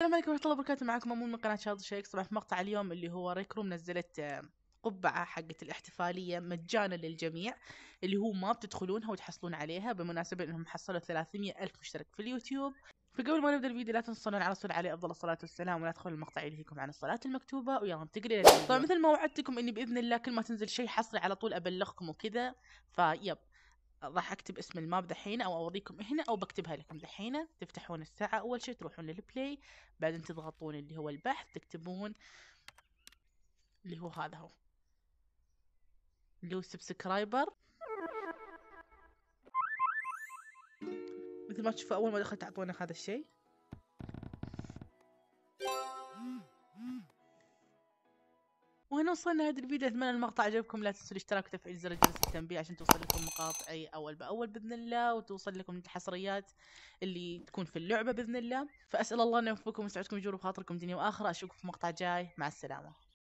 السلام عليكم ورحمة الله وبركاته معكم أمون من قناة شاطر شيكس طبعا في مقطع اليوم اللي هو ريكروم نزلت آه، قبعة حقة الاحتفالية مجانا للجميع اللي هو ما بتدخلونها وتحصلون عليها بمناسبة انهم حصلوا 300 ألف مشترك في اليوتيوب فقبل ما نبدا الفيديو لا تنسون على رسول عليه افضل الصلاه والسلام ولا تدخلوا المقطع يلهيكم عن الصلاه المكتوبه ويلا انتقل طبعا مثل ما وعدتكم اني باذن الله كل ما تنزل شيء حصري على طول ابلغكم وكذا فيب راح اكتب اسم الماب دحين او اوريكم هنا او بكتبها لكم دحين تفتحون الساعة اول شيء تروحون للبلاي بعدين تضغطون اللي هو البحث تكتبون اللي هو هذا هو اللي هو سبسكرايبر مثل ما تشوفوا اول ما دخلت اعطونا هذا الشيء وهنا وصلنا هذا الفيديو اتمنى المقطع عجبكم لا تنسوا الاشتراك وتفعيل زر جرس التنبيه عشان توصل لكم مقاطعي اول باول باذن الله وتوصل لكم الحصريات اللي تكون في اللعبه باذن الله فاسال الله ان يوفقكم ويسعدكم ويجور بخاطركم دنيا واخره اشوفكم في مقطع جاي مع السلامه